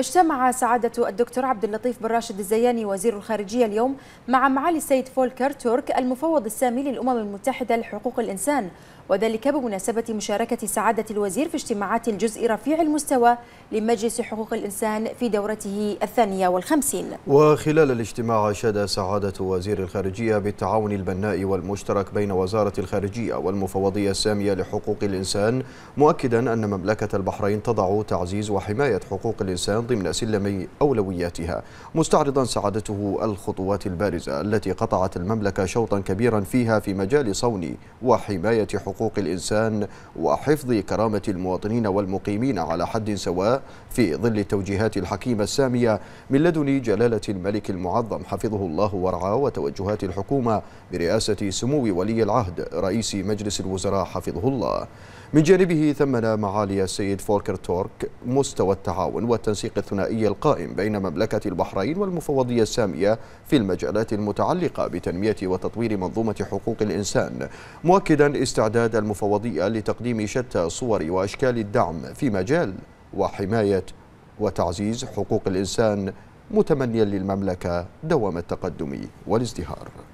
اجتمع سعادة الدكتور عبد اللطيف بن راشد الزياني وزير الخارجية اليوم مع معالي السيد فولكر تورك المفوض السامي للأمم المتحدة لحقوق الإنسان وذلك بمناسبة مشاركة سعادة الوزير في اجتماعات الجزء رفيع المستوى لمجلس حقوق الإنسان في دورته الثانية والخمسين وخلال الاجتماع أشاد سعادة وزير الخارجية بالتعاون البناء والمشترك بين وزارة الخارجية والمفوضية السامية لحقوق الإنسان مؤكدا أن مملكة البحرين تضع تعزيز وحماية حقوق الإنسان ضمن سلم أولوياتها مستعرضا سعادته الخطوات البارزة التي قطعت المملكة شوطا كبيرا فيها في مجال صون وحماية حقوق الإنسان وحفظ كرامة المواطنين والمقيمين على حد سواء في ظل التوجيهات الحكيمة السامية من لدن جلالة الملك المعظم حفظه الله ورعاه وتوجهات الحكومة برئاسة سمو ولي العهد رئيس مجلس الوزراء حفظه الله من جانبه ثمن معالي السيد فولكر تورك مستوى التعاون والتنسيق الثنائي القائم بين مملكة البحرين والمفوضية السامية في المجالات المتعلقة بتنمية وتطوير منظومة حقوق الإنسان مؤكدا استعداد المفوضية لتقديم شتى صور وأشكال الدعم في مجال وحماية وتعزيز حقوق الإنسان متمنيا للمملكة دوام التقدم والازدهار